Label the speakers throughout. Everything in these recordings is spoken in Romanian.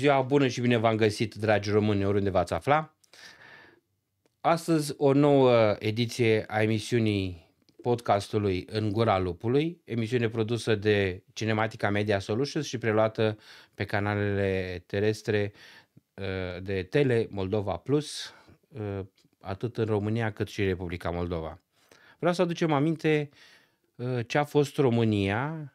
Speaker 1: Ziua bună și bine v-am găsit, dragi români, oriunde v-ați afla. Astăzi o nouă ediție a emisiunii podcastului În gura lupului, emisiune produsă de Cinematica Media Solutions și preluată pe canalele terestre uh, de Tele Moldova Plus, uh, atât în România cât și Republica Moldova. Vreau să aducem aminte uh, ce a fost România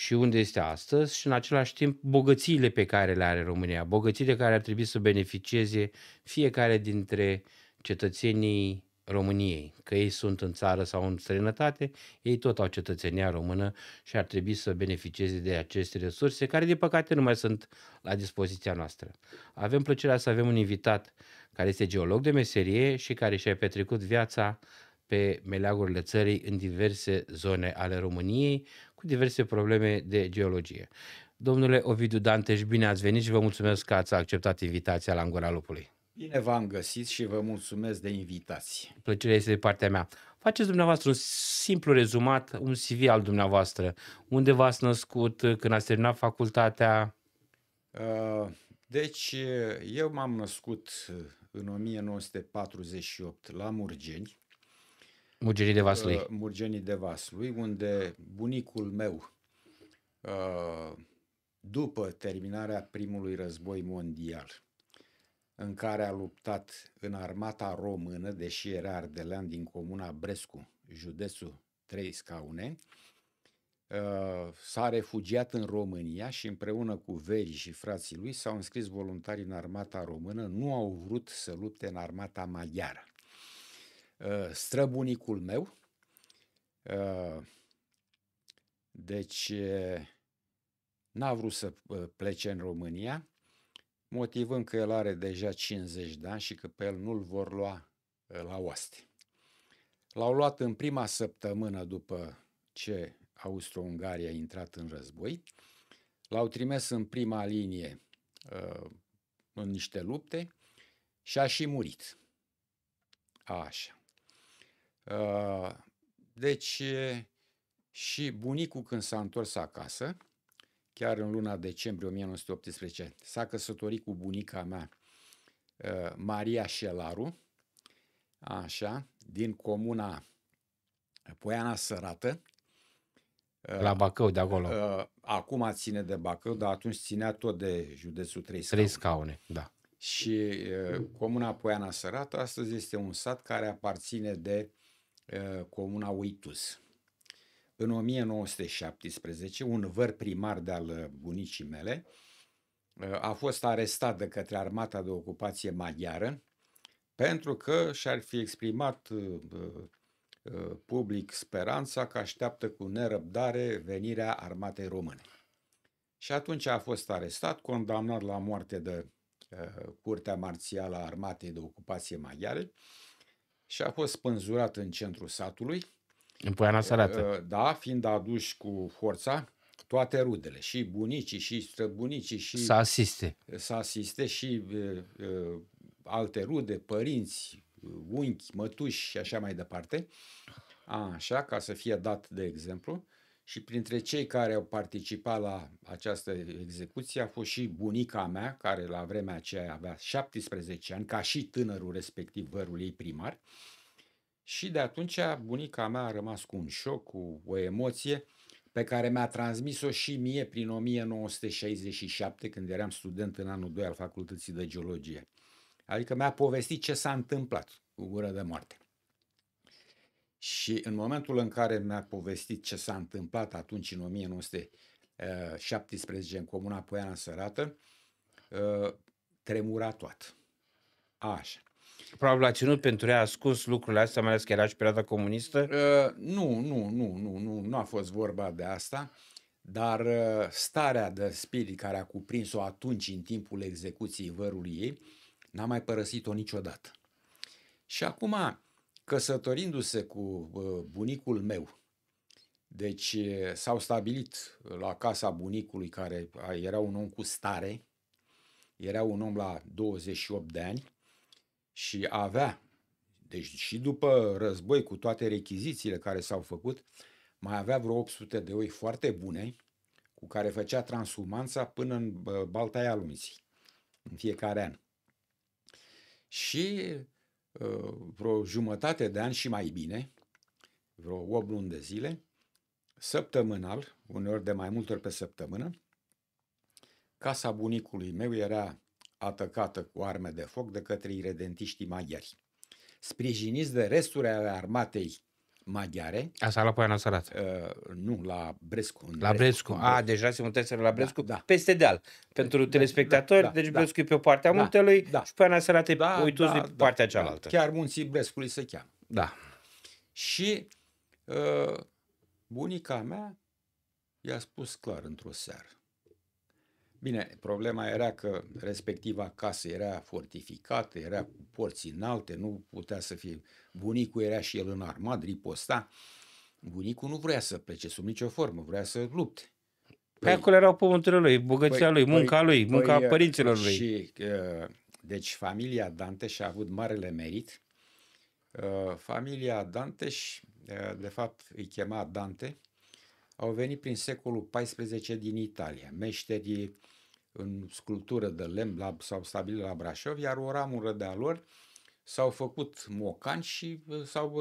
Speaker 1: și unde este astăzi și în același timp bogățiile pe care le are România, bogățiile care ar trebui să beneficieze fiecare dintre cetățenii României, că ei sunt în țară sau în străinătate, ei tot au cetățenia română și ar trebui să beneficieze de aceste resurse, care din păcate nu mai sunt la dispoziția noastră. Avem plăcerea să avem un invitat care este geolog de meserie și care și-a petrecut viața pe meleagurile țării în diverse zone ale României, cu diverse probleme de geologie. Domnule Ovidiu Danteș, bine ați venit și vă mulțumesc că ați acceptat invitația la Angura Lupului.
Speaker 2: Bine v-am găsit și vă mulțumesc de invitație.
Speaker 1: Plăcerea este de partea mea. Faceți dumneavoastră un simplu rezumat, un CV al dumneavoastră. Unde v-ați născut, când ați terminat facultatea?
Speaker 2: Uh, deci, eu m-am născut uh, în 1948 la Murgeni, Murgenii de Vaslui. Uh, Murgenii de Vaslui, unde bunicul meu, uh, după terminarea primului război mondial, în care a luptat în armata română, deși era ardelean din comuna Brescu, județul Trei Scaune, uh, s-a refugiat în România și împreună cu verii și frații lui s-au înscris voluntari în armata română, nu au vrut să lupte în armata maghiară. Uh, străbunicul meu. Uh, deci uh, n-a vrut să plece în România, motivând că el are deja 50 de ani și că pe el nu-l vor lua la oaste. L-au luat în prima săptămână după ce Austro-Ungaria a intrat în război, l-au trimis în prima linie în niște lupte și a și murit. Așa. Ă, deci și bunicul când s-a întors acasă, chiar în luna decembrie 1918, s-a căsătorit cu bunica mea, ă, Maria Șelaru, așa, din comuna Poiana Sărată. Ă, La Bacău de acolo. Acum ține de Bacău, dar atunci ținea tot de județul Trei Scaune. Trei Scaune, da. Și comuna Poiana Sărată astăzi este un sat care aparține de Eh, comuna Uitus. În 1917, un văr primar de-al eh, bunicii mele eh, a fost arestat de către armata de ocupație maghiară pentru că și-ar fi exprimat public speranța că așteaptă cu nerăbdare venirea armatei române. Și atunci a fost arestat, condamnat la moarte de Curtea Marțială a Armatei de Ocupație Maghiare, uh, și a fost spânzurat în centrul satului. În
Speaker 1: Poiana Sărată. Uh,
Speaker 2: da, fiind aduși cu forța toate rudele, și bunicii, și străbunicii, și... Să asiste. Să asiste și uh, uh alte rude, părinți, unchi, mătuși și așa mai departe. Așa, ca să fie dat de exemplu și printre cei care au participat la această execuție a fost și bunica mea, care la vremea aceea avea 17 ani, ca și tânărul respectiv vărul ei primar. Și de atunci bunica mea a rămas cu un șoc, cu o emoție pe care mi-a transmis-o și mie prin 1967, când eram student în anul 2 al Facultății de Geologie. Adică mi-a povestit ce s-a întâmplat cu gură de moarte. Și în momentul în care mi-a povestit ce s-a întâmplat atunci în 1917 în Comuna Poiana Sărată, uh, tremura tot. Așa.
Speaker 1: Probabil a ținut pentru ea ascuns lucrurile astea, mai ales că era și perioada comunistă?
Speaker 2: Uh, nu, nu, nu, nu, nu, nu a fost vorba de asta, dar uh, starea de spirit care a cuprins-o atunci în timpul execuției vărului ei, n-a mai părăsit-o niciodată. Și acum, căsătorindu-se cu bunicul meu, deci s-au stabilit la casa bunicului care era un om cu stare, era un om la 28 de ani și avea, deci și după război cu toate rechizițiile care s-au făcut, mai avea vreo 800 de oi foarte bune cu care făcea transumanța până în Baltaia Lunții, în fiecare an. Și Uh, vreo jumătate de an și mai bine, vreo 8 luni de zile, săptămânal, uneori de mai multe ori pe săptămână, casa bunicului meu era atacată cu arme de foc de către iredentiștii maghiari, sprijiniți de resturile armatei maghiare.
Speaker 1: Asta la Poiana Sărat. Uh, nu, la Brescu. La Brescu. Brescu. A, deja se mutaseră la da, Brescu? Da, da. Peste deal. Pentru da, da telespectatori, da, deci da, deci Brescu da, e pe partea da,
Speaker 2: muntelui da, și Poiana Sărat e da, da, de da,
Speaker 1: partea da, cealaltă. Chiar
Speaker 2: munții Brescului se cheamă. Da. Și uh, bunica mea i-a spus clar într-o seară. Bine, problema era că respectiva casă era fortificată, era cu porți înalte, nu putea să fie... Bunicul era și el în armat, riposta. Bunicul nu vrea să plece sub nicio formă, vrea să lupte.
Speaker 1: Păi, păi- acolo erau pământurile lui, bogăția păi, lui, păi- munca păi, lui, munca păi, părinților lui.
Speaker 2: Și, uh, deci familia Danteș a avut marele merit. Uh, familia Danteș, uh, de fapt, îi chema Dante, au venit prin secolul XIV din Italia, meșterii în sculptură de lemn la, s-au stabilit la Brașov, iar o ramură de-a lor s-au făcut mocani și uh, s-au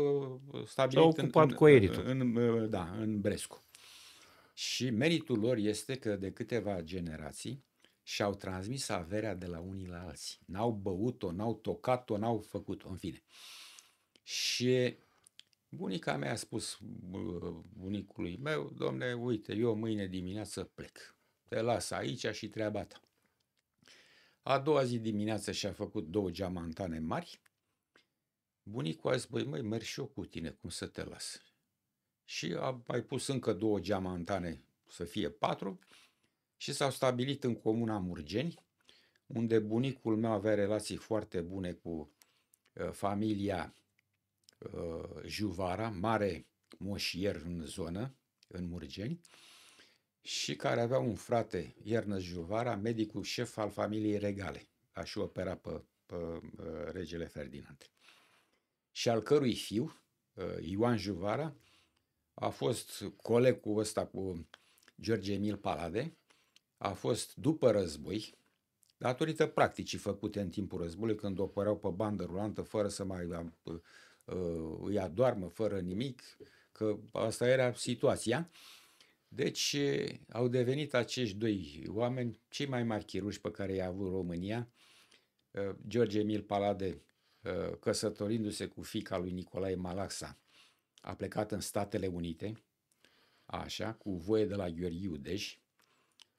Speaker 2: uh, stabilit s-au ocupat în, cu În, în, uh, da, în Brescu. Și meritul lor este că de câteva generații și-au transmis averea de la unii la alții. N-au băut-o, n-au tocat-o, n-au făcut-o, în fine. Și Bunica mea a spus bunicului meu, domne, uite, eu mâine dimineață plec. Te las aici și treaba ta. A doua zi dimineață și-a făcut două geamantane mari. Bunicul a zis, băi, măi, merg și eu cu tine, cum să te las? Și a mai pus încă două geamantane, să fie patru, și s-au stabilit în comuna Murgeni, unde bunicul meu avea relații foarte bune cu ă, familia uh, Juvara, mare moșier în zonă, în Murgeni, și care avea un frate, Iernă Juvara, medicul șef al familiei regale. A și opera pe, pe uh, regele Ferdinand. Și al cărui fiu, uh, Ioan Juvara, a fost coleg cu ăsta, cu George Emil Palade, a fost după război, datorită practicii făcute în timpul războiului, când opereau pe bandă rulantă fără să mai Uh, îi adoarmă fără nimic, că asta era situația. Deci eh, au devenit acești doi oameni cei mai mari chirurgi pe care i-a avut România, uh, George Emil Palade, uh, căsătorindu-se cu fica lui Nicolae Malaxa, a plecat în Statele Unite, așa, cu voie de la Gheorghe Udeș.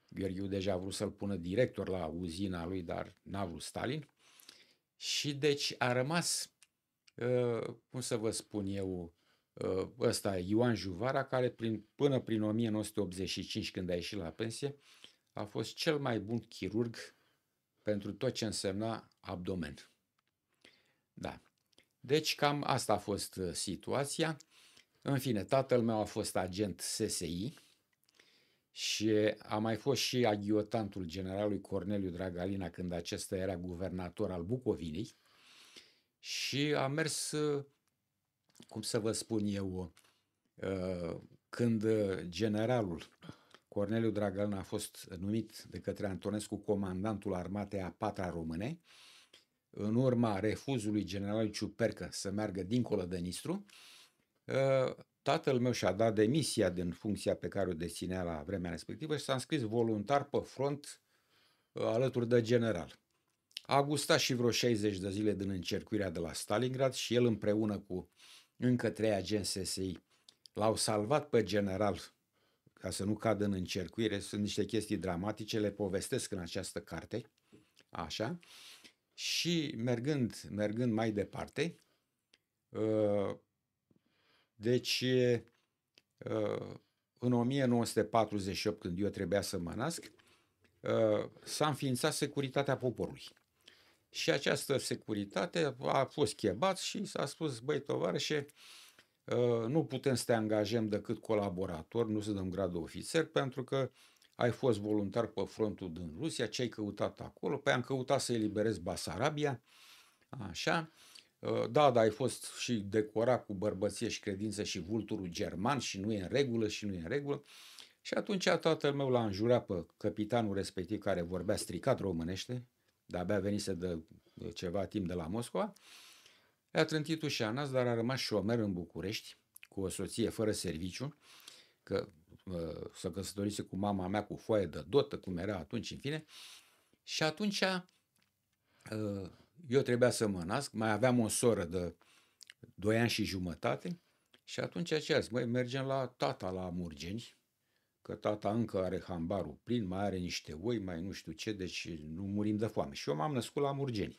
Speaker 2: Gheorghe Udeș a vrut să-l pună director la uzina lui, dar n-a vrut Stalin. Și deci a rămas cum să vă spun eu, ă, ăsta Ioan Juvara, care prin, până prin 1985, când a ieșit la pensie, a fost cel mai bun chirurg pentru tot ce însemna abdomen. Da. Deci cam asta a fost ă, situația. În fine, tatăl meu a fost agent SSI și a mai fost și aghiotantul generalului Corneliu Dragalina când acesta era guvernator al Bucovinei și a mers, cum să vă spun eu, uh, când uh, generalul Corneliu Dragălna a fost numit de către Antonescu comandantul armatei a patra române, în urma refuzului generalului Ciupercă să meargă dincolo de Nistru, uh, tatăl meu și-a dat demisia din funcția pe care o deținea la vremea respectivă și s-a înscris voluntar pe front alături de general a gustat și vreo 60 de zile din încercuirea de la Stalingrad și el împreună cu încă trei agenți SSI l-au salvat pe general ca să nu cadă în încercuire. Sunt niște chestii dramatice, le povestesc în această carte. Așa. Și mergând, mergând mai departe, uh, deci uh, în 1948, când eu trebuia să mă nasc, uh, s-a înființat Securitatea Poporului. Și această securitate a fost chebat și s-a spus, băi tovarășe, ă, nu putem să te angajăm decât colaborator, nu să dăm gradul ofițer, pentru că ai fost voluntar pe frontul din Rusia, ce ai căutat acolo? Păi am căutat să eliberezi Basarabia, așa, ă, da, dar ai fost și decorat cu bărbăție și credință și vulturul german și nu e în regulă și nu e în regulă. Și atunci tatăl meu l-a înjurat pe capitanul respectiv care vorbea stricat românește, de-abia venise de ceva timp de la Moscova, a trântit ușa nas, dar a rămas șomer în București, cu o soție fără serviciu, că uh, să căsătorise cu mama mea cu foaie de dotă, cum era atunci, în fine. Și atunci uh, eu trebuia să mă nasc, mai aveam o soră de 2 ani și jumătate și atunci ce măi, mergem la tata la Murgeni, că tata încă are hambarul plin, mai are niște oi, mai nu știu ce, deci nu murim de foame. Și eu m-am născut la Murgeni.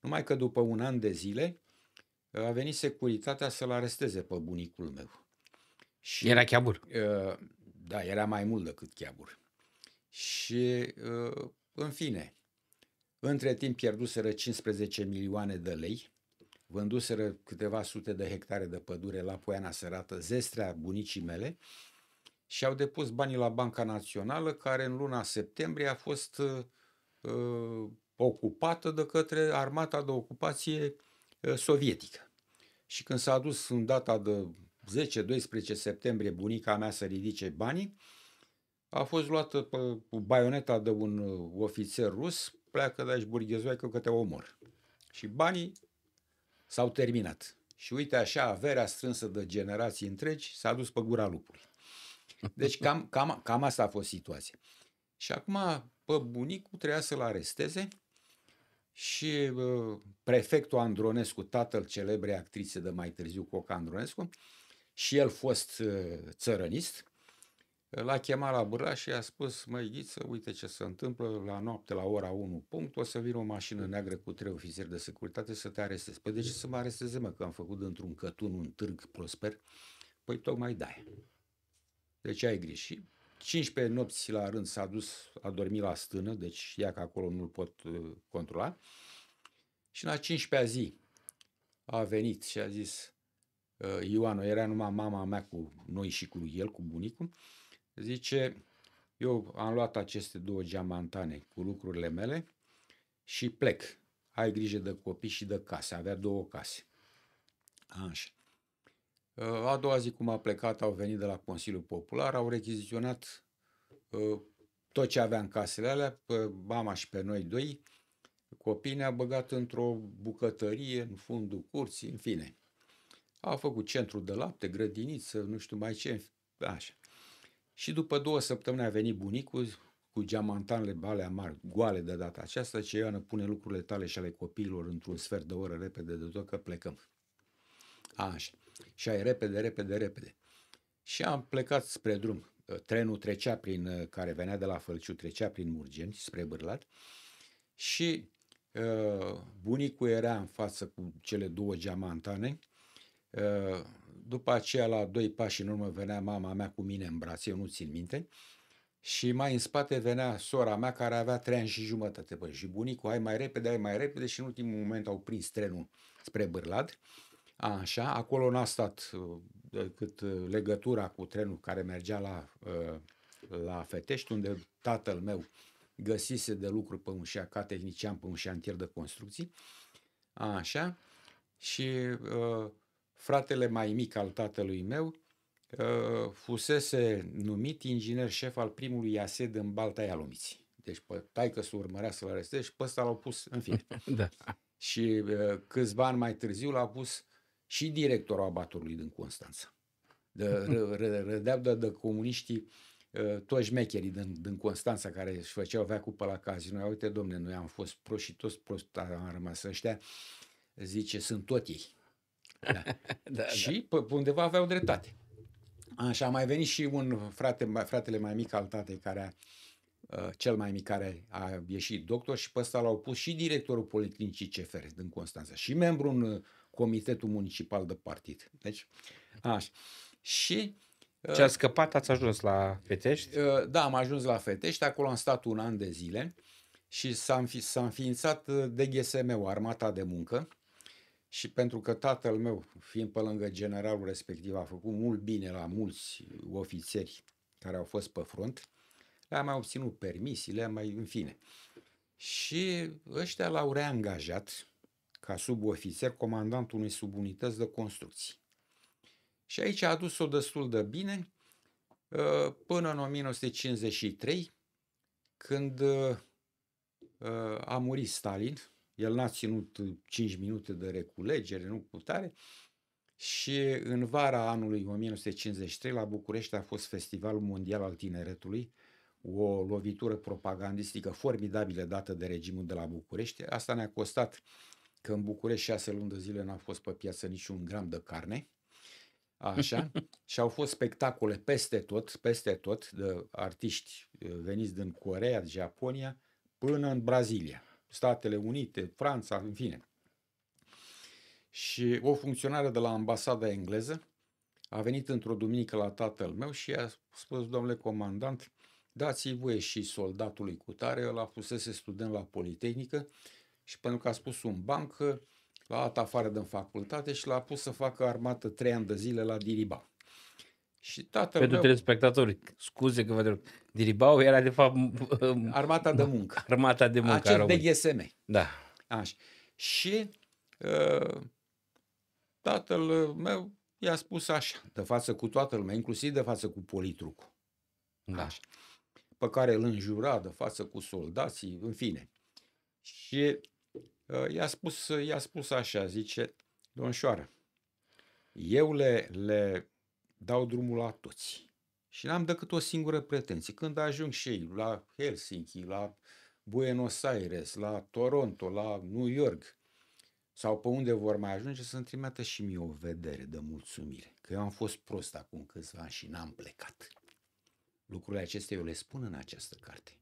Speaker 2: Numai că după un an de zile a venit securitatea să-l aresteze pe bunicul meu. Și, era cheabur. Uh, da, era mai mult decât cheabur. Și, uh, în fine, între timp pierduseră 15 milioane de lei, vânduseră câteva sute de hectare de pădure la Poiana Sărată, zestrea bunicii mele și au depus banii la Banca Națională, care în luna septembrie a fost uh, uh, ocupată de către armata de ocupație uh, sovietică. Și când s-a dus în data de 10-12 septembrie bunica mea să ridice banii, a fost luată pe baioneta de un uh, ofițer rus, pleacă de aici burghezoaică că te omor. Și banii s-au terminat. Și uite așa, averea strânsă de generații întregi s-a dus pe gura lupului. Deci cam, cam, cam asta a fost situația. Și acum, pe bunicul trebuia să-l aresteze și uh, prefectul Andronescu, tatăl celebrei actrițe de mai târziu, Coca Andronescu, și el fost uh, țărănist, l-a chemat la bârla și i-a spus, măi Ghiță, uite ce se întâmplă, la noapte, la ora 1 punct, o să vină o mașină neagră cu trei ofițeri de securitate să te aresteze. Păi de ce să mă aresteze, mă, că am făcut într-un cătun un târg prosper? Păi tocmai de deci ai grijă. 15 nopți la rând s-a dus, a dormit la stână, deci ea că acolo nu-l pot uh, controla. Și la 15-a zi a venit și a zis, uh, Ioan, era numai mama mea cu noi și cu el, cu bunicul, zice, eu am luat aceste două geamantane cu lucrurile mele și plec. Ai grijă de copii și de case, avea două case. Așa. A doua zi, cum a plecat, au venit de la Consiliul Popular, au rechiziționat ă, tot ce avea în casele alea, pe mama și pe noi doi, copiii ne-a băgat într-o bucătărie, în fundul curții, în fine. A făcut centru de lapte, grădiniță, nu știu mai ce, așa. Și după două săptămâni a venit bunicul cu geamantanele bale mari, goale de data aceasta, ce Ioană pune lucrurile tale și ale copiilor într-un sfert de oră repede de tot că plecăm. Așa. Și ai repede, repede, repede. Și am plecat spre drum. Uh, trenul trecea prin, uh, care venea de la Fălciu, trecea prin Murgeni, spre Bârlat. Și uh, bunicul era în față cu cele două geamantane. Uh, după aceea, la doi pași în urmă, venea mama mea cu mine în brațe, eu nu țin minte. Și mai în spate venea sora mea care avea trei ani și jumătate. și bunicul, ai mai repede, ai mai repede și în ultimul moment au prins trenul spre Bârlad. Uh, Așa, acolo n-a stat uh, decât uh, legătura cu trenul care mergea la, uh, la Fetești, unde tatăl meu găsise de lucru pe un șa, ca tehnician pe un șantier de construcții. Așa. Și fratele mai mic al tatălui meu fusese numit inginer șef al primului ased în Balta Ialumiții. Deci pe taică să urmărea să-l aresteze și pe ăsta l-au pus în fir. da. Și câțiva ani mai târziu l-au pus și directorul abatorului din Constanța. Rădeau de, de comuniștii uh, toți mecherii din, din Constanța care își făceau vea pe la casino. Uite, domne, noi am fost proști și toți prost am rămas ăștia. Zice, sunt tot ei. Da. da, și da. Pe undeva aveau dreptate. Așa, a mai venit și un frate, fratele mai mic al tatei, care a, uh, cel mai mic care a ieșit doctor și pe ăsta l-au pus și directorul Policlinicii CFR din Constanța și membru în Comitetul Municipal de Partid. Deci, așa. Și ce uh, a scăpat, ați ajuns la Fetești? Uh, da, am ajuns la Fetești, acolo am stat un an de zile și s-a, înfi, s-a înființat uh, DGSM-ul, Armata de Muncă, și pentru că tatăl meu, fiind pe lângă generalul respectiv, a făcut mult bine la mulți ofițeri care au fost pe front, le-a mai obținut permisii, le-a mai, în fine. Și ăștia l-au reangajat ca subofițer, comandantul unei subunități de construcții. Și aici a adus-o destul de bine uh, până în 1953, când uh, uh, a murit Stalin, el n-a ținut 5 minute de reculegere, nu putare, și în vara anului 1953 la București a fost Festivalul Mondial al Tineretului, o lovitură propagandistică formidabilă dată de regimul de la București. Asta ne-a costat uh, că în București șase luni de zile n-a fost pe piață niciun gram de carne. Așa. și au fost spectacole peste tot, peste tot, de artiști uh, veniți din Corea, Japonia, până în Brazilia, Statele Unite, Franța, în fine. Și o funcționară de la ambasada engleză a venit într-o duminică la tatăl meu și a spus, domnule comandant, dați-i voie și soldatului cu tare, el a fusese student la Politehnică și pentru că a spus un banc, l-a dat afară din facultate și l-a pus să facă armată trei ani de zile la Diriba. Și tatăl Pentru meu...
Speaker 1: telespectatori, scuze că vă întreb, Diribau era de fapt... Armata de muncă.
Speaker 2: Armata de muncă Acel de GSM. Da. Așa. Și uh, tatăl meu i-a spus așa, de față cu toată lumea, inclusiv de față cu politrucul. Da. Așa. Pe care îl înjura de față cu soldații, în fine. Și Uh, i-a spus, i-a spus așa, zice, domnșoară, eu le, le dau drumul la toți și n-am decât o singură pretenție. Când ajung și ei la Helsinki, la Buenos Aires, la Toronto, la New York, sau pe unde vor mai ajunge, să-mi trimită și mie o vedere de mulțumire. Că eu am fost prost acum câțiva ani și n-am plecat. Lucrurile acestea eu le spun în această carte.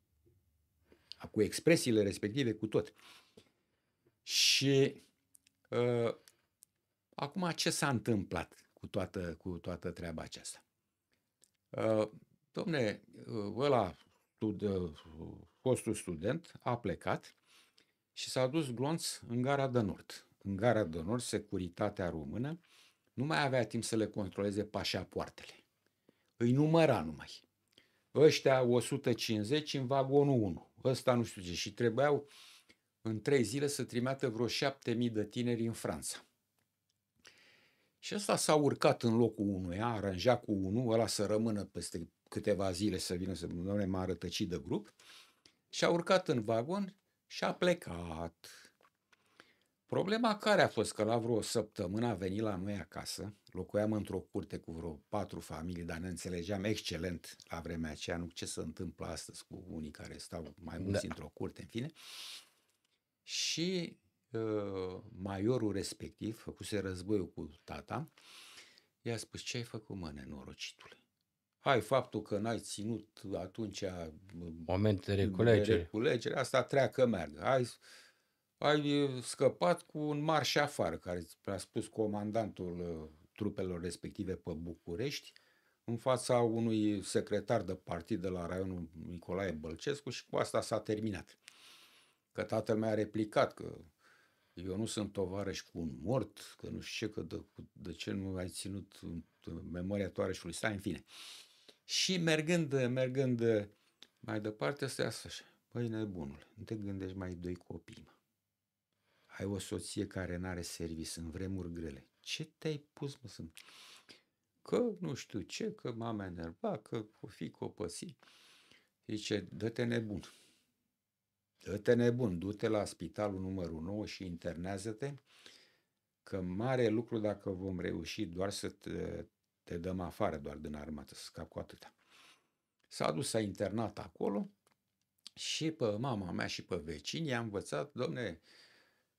Speaker 2: Cu expresiile respective, cu tot. Și uh, acum ce s-a întâmplat cu toată, cu toată treaba aceasta? Uh, domne, uh, ăla, stud, uh, fostul student, a plecat și s-a dus glonț în gara de nord. În gara de nord, securitatea română nu mai avea timp să le controleze pașapoartele. Îi număra numai. Ăștia 150 în vagonul 1. Ăsta nu știu ce. Și trebuiau uh, în trei zile să trimeată vreo șapte mii de tineri în Franța. Și ăsta s-a urcat în locul a aranjat cu unul, ăla să rămână peste câteva zile să vină să doamne, m-a rătăcit de grup, și a urcat în vagon și a plecat. Problema care a fost că la vreo săptămână a venit la noi acasă, locuiam într-o curte cu vreo patru familii, dar ne înțelegeam excelent la vremea aceea, nu ce se întâmplă astăzi cu unii care stau mai mulți da. într-o curte, în fine. Uh, și ă, maiorul respectiv, făcuse războiul cu tata, i-a spus, ce ai făcut mă nenorocitule? Hai, faptul că n-ai ținut atunci ă,
Speaker 1: moment de reculegere. de
Speaker 2: reculegere, asta treacă, meargă. Ai, ai ă, scăpat cu un marș afară, care a spus comandantul trupelor respective pe București, în fața unui secretar de partid de la raionul Nicolae Bălcescu și cu asta s-a terminat. Că tatăl mi-a replicat că eu nu sunt tovarăș cu un mort, că nu știu ce, că de, de ce nu ai ținut memoria toarășului Stai în fine. Și mergând, mergând mai departe, stai asta așa. Păi nebunul, nu te gândești mai doi copii, mă. Ai o soție care n-are serviciu în vremuri grele. Ce te-ai pus, mă, sunt? Că nu știu ce, că mama enerva, că o fi, că Zice, dă-te nebun dă-te nebun, du-te la spitalul numărul 9 și internează-te, că mare lucru dacă vom reuși doar să te, te dăm afară doar din armată, să scap cu atâta. S-a dus, s-a internat acolo și pe mama mea și pe vecini i-a învățat, domne,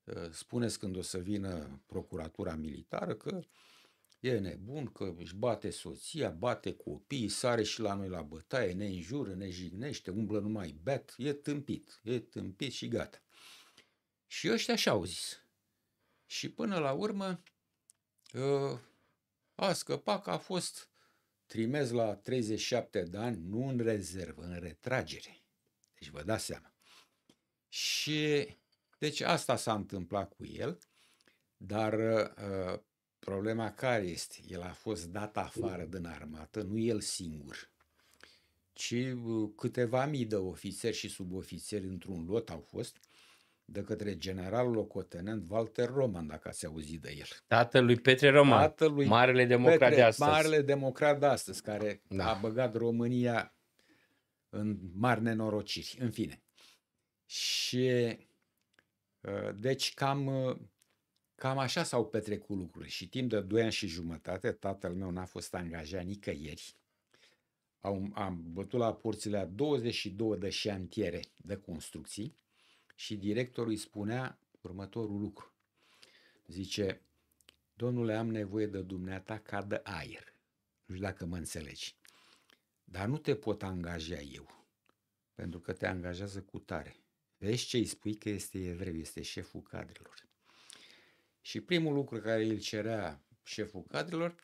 Speaker 2: ă, spuneți când o să vină procuratura militară că uh, e nebun că își bate soția, bate copiii, sare și la noi la bătaie, ne înjură, ne jignește, umblă numai bet, e tâmpit, e tâmpit și gata. Și ăștia așa au zis. Și până la urmă ă, a scăpat că a fost trimis la 37 de ani, nu în rezervă, în retragere. Deci vă dați seama. Și deci asta s-a întâmplat cu el, dar ă, Problema care este? El a fost dat afară din armată, nu el singur, ci uh, câteva mii de ofițeri și subofițeri într-un lot au fost de către general locotenent Walter Roman, dacă ați auzit de el.
Speaker 1: Tatălui Petre Roman, Tatălui marele democrat Petre, de astăzi. Marele
Speaker 2: democrat de astăzi, care da. a băgat România în mari nenorociri, în fine. Și uh, deci cam uh, Cam așa s-au petrecut lucrurile și timp de 2 ani și jumătate tatăl meu n-a fost angajat nicăieri. Am, am bătut la porțile a 22 de șantiere de construcții și directorul îi spunea următorul lucru. Zice, domnule, am nevoie de dumneata ca de aer. Nu știu dacă mă înțelegi. Dar nu te pot angaja eu, pentru că te angajează cu tare. Vezi ce îi spui că este evreu, este șeful cadrelor. Și primul lucru care îl cerea șeful cadrelor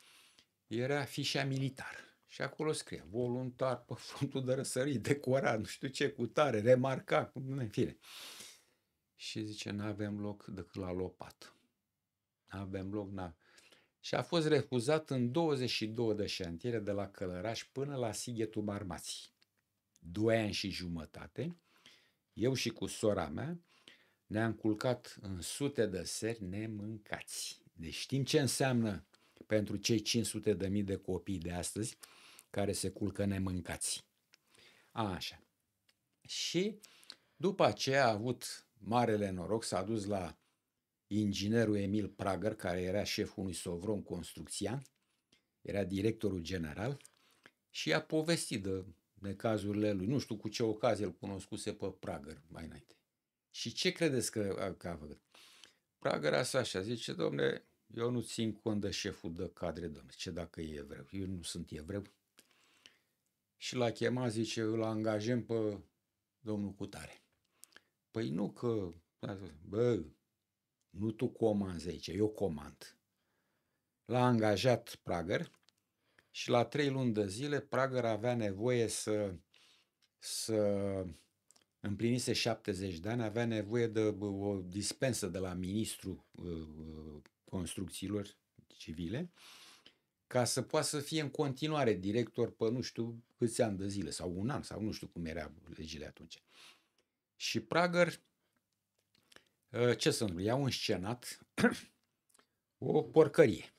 Speaker 2: era fișa militar. Și acolo scria voluntar pe frontul de răsărit, decorat, nu știu ce, cu tare, remarcat, în fine. Și zice, nu avem loc decât la lopat. Nu avem loc, na. Și a fost refuzat în 22 de șantiere de la Călăraș până la Sighetul Marmații. Doi ani și jumătate, eu și cu sora mea, ne-am culcat în sute de seri nemâncați. Deci știm ce înseamnă pentru cei 500 de mii de copii de astăzi care se culcă nemâncați. A, așa. Și după aceea a avut marele noroc, s-a dus la inginerul Emil Prager, care era șeful unui sovron construcția, era directorul general și a povestit de necazurile lui. Nu știu cu ce ocazie îl cunoscuse pe Prager mai înainte. Și ce credeți că, că a făcut? Praga era așa, zice, domne, eu nu țin cont de șeful de cadre, domne, ce dacă e evreu? Eu nu sunt evreu. Și l-a chemat, zice, îl angajăm pe domnul Cutare. Păi nu că, bă, nu tu comanzi aici, eu comand. L-a angajat Pragăr și la trei luni de zile Pragăr avea nevoie să, să împlinise 70 de ani, avea nevoie de o dispensă de la ministrul uh, uh, construcțiilor civile ca să poată să fie în continuare director pe nu știu câți ani de zile sau un an sau nu știu cum era legile atunci. Și Prager, uh, ce să nu, iau un scenat, o porcărie.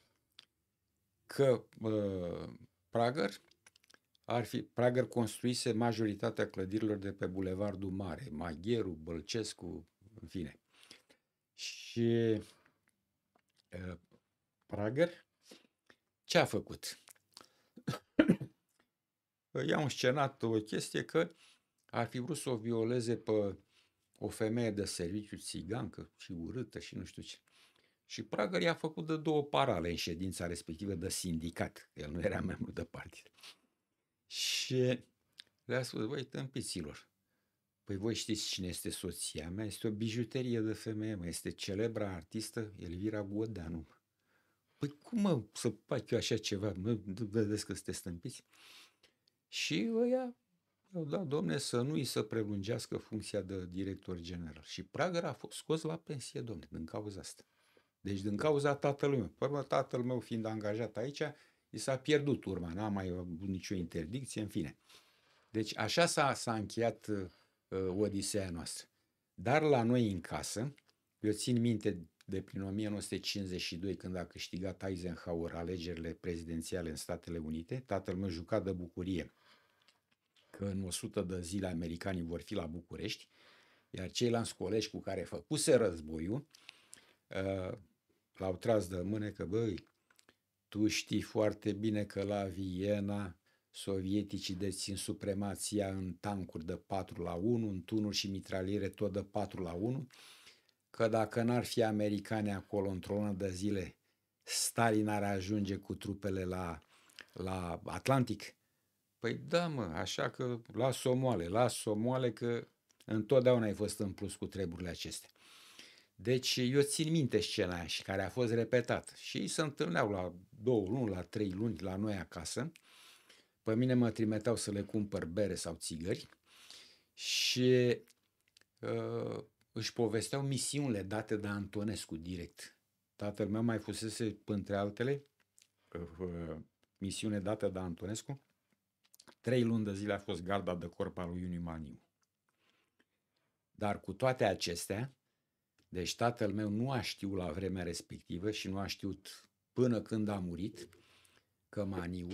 Speaker 2: Că Prager, ar fi, Prager construise majoritatea clădirilor de pe Bulevardul Mare, Magheru, Bălcescu, în fine. Și uh, ce a făcut? I-au înscenat o chestie că ar fi vrut să o violeze pe o femeie de serviciu țigancă și urâtă și nu știu ce. Și Prager i-a făcut de două parale în ședința respectivă de sindicat. El nu era membru de partid. Și le-a spus, voi tâmpiților, păi voi știți cine este soția mea? Este o bijuterie de femeie, mă, este celebra artistă Elvira Godanu. Păi cum mă să fac eu așa ceva? Mă, vedeți că sunteți tâmpiți? Și ăia au dat, domne, să nu-i să prelungească funcția de director general. Și Prager a fost scos la pensie, domne, din cauza asta. Deci din cauza tatălui meu. Păi urmă, tatăl meu fiind angajat aici, i s-a pierdut urma, n-a mai avut nicio interdicție, în fine. Deci așa s-a, s-a încheiat uh, uh, odiseea noastră. Dar la noi în casă, eu țin minte de prin 1952, când a câștigat Eisenhower alegerile prezidențiale în Statele Unite, tatăl meu juca de bucurie că în 100 de zile americanii vor fi la București, iar ceilalți colegi cu care făcuse războiul uh, l-au tras de mâne că, băi, tu știi foarte bine că la Viena sovieticii dețin supremația în tancuri de 4 la 1, în tunuri și mitraliere tot de 4 la 1, că dacă n-ar fi americani acolo într-o lună de zile, Stalin ar ajunge cu trupele la, la Atlantic. Păi da, mă, așa că las-o moale, las-o moale că întotdeauna ai fost în plus cu treburile acestea. Deci eu țin minte scena și care a fost repetat. Și ei se întâlneau la două luni, la trei luni la noi acasă. Pe mine mă trimiteau să le cumpăr bere sau țigări și uh, își povesteau misiunile date de Antonescu direct. Tatăl meu mai fusese, între altele, uh, misiune dată de Antonescu. Trei luni de zile a fost garda de corp al lui Iuni Maniu. Dar cu toate acestea, deci tatăl meu nu a știut la vremea respectivă și nu a știut până când a murit că Maniu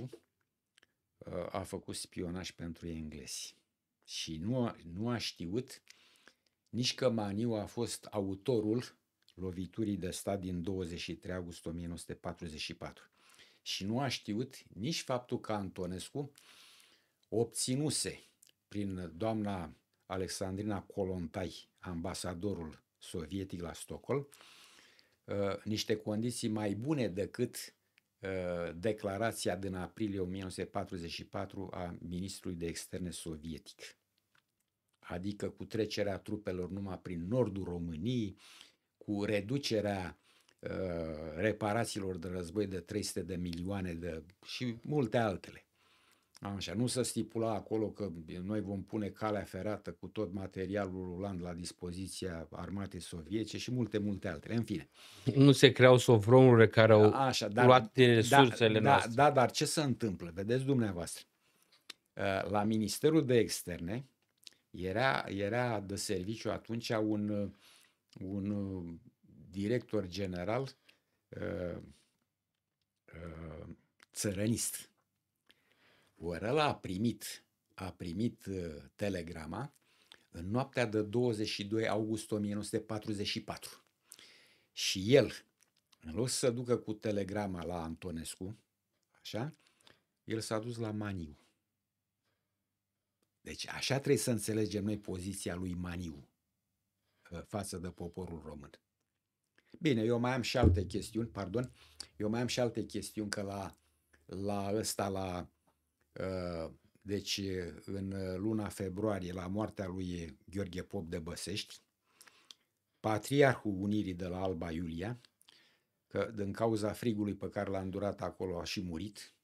Speaker 2: uh, a făcut spionaj pentru englezi. Și nu a, nu a știut nici că Maniu a fost autorul loviturii de stat din 23 august 1944. Și nu a știut nici faptul că Antonescu obținuse prin doamna Alexandrina Colontai, ambasadorul sovietic la Stockholm, uh, niște condiții mai bune decât uh, declarația din aprilie 1944 a ministrului de externe sovietic. Adică cu trecerea trupelor numai prin nordul României, cu reducerea uh, reparațiilor de război de 300 de milioane de, și multe altele. Așa, nu să stipula acolo că noi vom pune calea ferată cu tot materialul rulant la dispoziția armatei sovietice și multe, multe altele. În fine.
Speaker 1: Nu se creau sovronurile care au Așa, dar, luat din da, resursele da, noastre.
Speaker 2: Da, da, dar ce se întâmplă? Vedeți dumneavoastră, uh, la Ministerul de Externe era, era de serviciu atunci un, uh, un uh, director general țărănist Orăla a primit, a primit uh, telegrama în noaptea de 22 august 1944. Și el, în loc să se ducă cu telegrama la Antonescu, așa, el s-a dus la Maniu. Deci așa trebuie să înțelegem noi poziția lui Maniu uh, față de poporul român. Bine, eu mai am și alte chestiuni, pardon, eu mai am și alte chestiuni că la, la ăsta, la Uh, deci, în uh, luna februarie, la moartea lui Gheorghe Pop de Băsești, patriarhul Unirii de la Alba Iulia, că din cauza frigului pe care l-a îndurat acolo a și murit,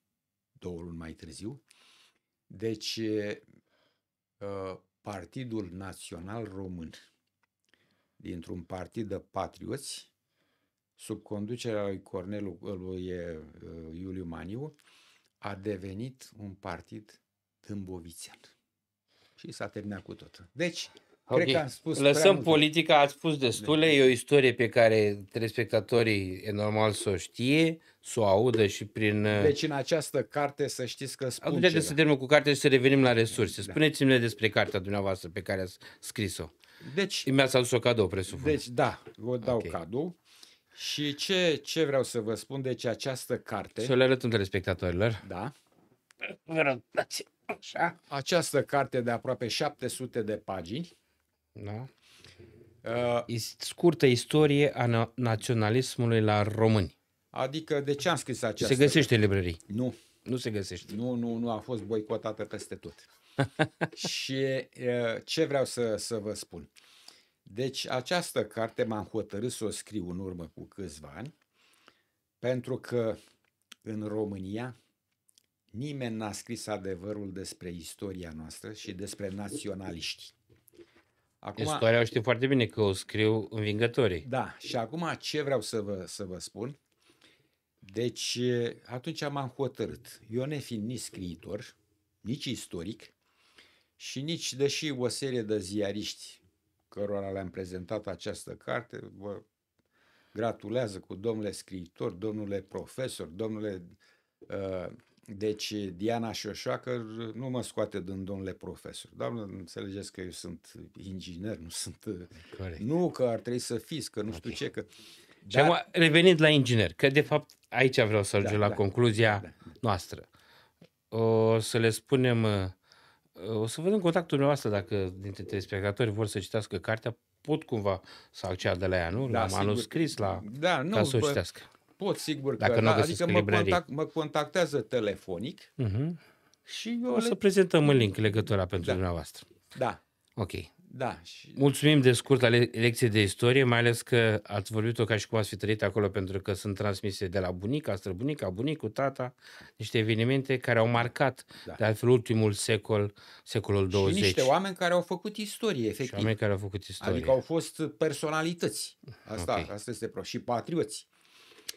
Speaker 2: două luni mai târziu. Deci, uh, Partidul Național Român, dintr-un partid de patrioți, sub conducerea lui Cornelu, lui Iuliu Maniu, a devenit un partid tâmbovițean. Și s-a terminat cu tot. Deci, okay. cred că am spus Lăsăm
Speaker 1: politica, ați spus destule, de... Deci- e o istorie pe care telespectatorii e normal să o știe, să o audă și prin... Uh, deci
Speaker 2: în această carte să știți că spun Atunci să terminăm cu
Speaker 1: cartea și să revenim la resurse. Da. Spuneți-mi despre cartea dumneavoastră pe care ați scris-o. Deci... Mi-ați adus-o cadou, presupun.
Speaker 2: Deci, da, vă dau okay. cadou. Și ce, ce vreau să vă spun, deci această carte... Să le
Speaker 1: arătăm telespectatorilor.
Speaker 2: Da. Așa. Această carte de aproape 700 de pagini. Da.
Speaker 1: Uh, scurtă istorie a naționalismului la români.
Speaker 2: Adică de ce am scris această? Se găsește în librării. Nu. Nu se găsește. Nu, nu, nu a fost boicotată peste tot. și uh, ce vreau să, să vă spun? Deci această carte m-am hotărât să o scriu în urmă cu câțiva ani, pentru că în România nimeni n-a scris adevărul despre istoria noastră și despre naționaliști. Acum, istoria o
Speaker 1: știu foarte bine că o scriu învingătorii.
Speaker 2: Da, și acum ce vreau să vă, să vă spun? Deci atunci m-am hotărât. Eu ne fiind nici scriitor, nici istoric și nici, deși o serie de ziariști cărora le-am prezentat această carte, vă gratulează cu domnule scriitor, domnule profesor, domnule... Uh, deci Diana Șoșoacă nu mă scoate din domnule profesor. Doamne, înțelegeți că eu sunt inginer, nu sunt... Corect. Nu, că ar trebui să fiți, că nu okay. știu ce, că... Dar... Și acum,
Speaker 1: revenind la inginer, că de fapt aici vreau să ajung da, la da, concluzia da, da. noastră. O să le spunem uh, o să văd în contactul asta dacă dintre telespectatori vor să citească cartea, pot cumva să acceadă la ea, nu? Da, la sigur. manuscris, la, da, nu, ca să o citească.
Speaker 2: Pot, sigur dacă că da, adică mă, contact, mă contactează telefonic uh-huh. și eu O le... să
Speaker 1: prezentăm în link legătura pentru da. dumneavoastră. Da. Ok. Da. Și... Mulțumim de scurt ale lecție de istorie, mai ales că ați vorbit-o ca și cum ați fi trăit acolo, pentru că sunt transmise de la bunica, străbunica, bunicul, tata, niște evenimente care au marcat, da. de altfel, ultimul secol, secolul 20. Și niște
Speaker 2: oameni care au făcut istorie, efectiv. Și oameni care au făcut istorie. Adică au fost personalități. Asta, okay. asta este pro. Și patrioți.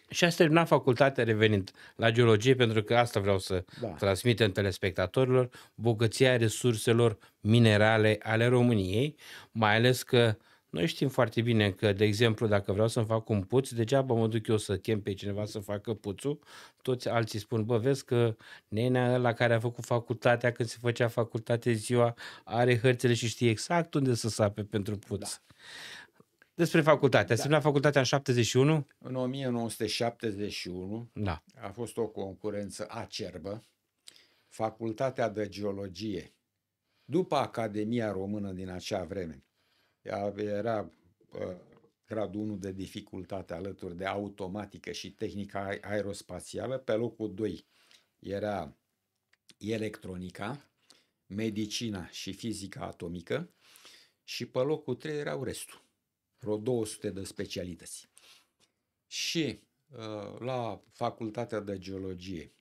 Speaker 2: Și ați
Speaker 1: terminat facultatea revenind la geologie, pentru că asta vreau să da. transmitem telespectatorilor, bogăția resurselor minerale ale României, mai ales că noi știm foarte bine că, de exemplu, dacă vreau să-mi fac un puț, degeaba mă duc eu să chem pe cineva să facă puțul, toți alții spun, bă, vezi că nenea la care a făcut facultatea, când se făcea facultate ziua, are hărțele și știe exact unde să sape pentru puț. Da. Despre facultate. Ai da. la facultatea în 71?
Speaker 2: În 1971 da. a fost o concurență acerbă. Facultatea de Geologie, după Academia Română din acea vreme, era uh, gradul 1 de dificultate alături de automatică și tehnica aerospațială, pe locul 2 era electronica, medicina și fizica atomică și pe locul 3 erau restul vreo 200 de specialități. Și uh, la facultatea de geologie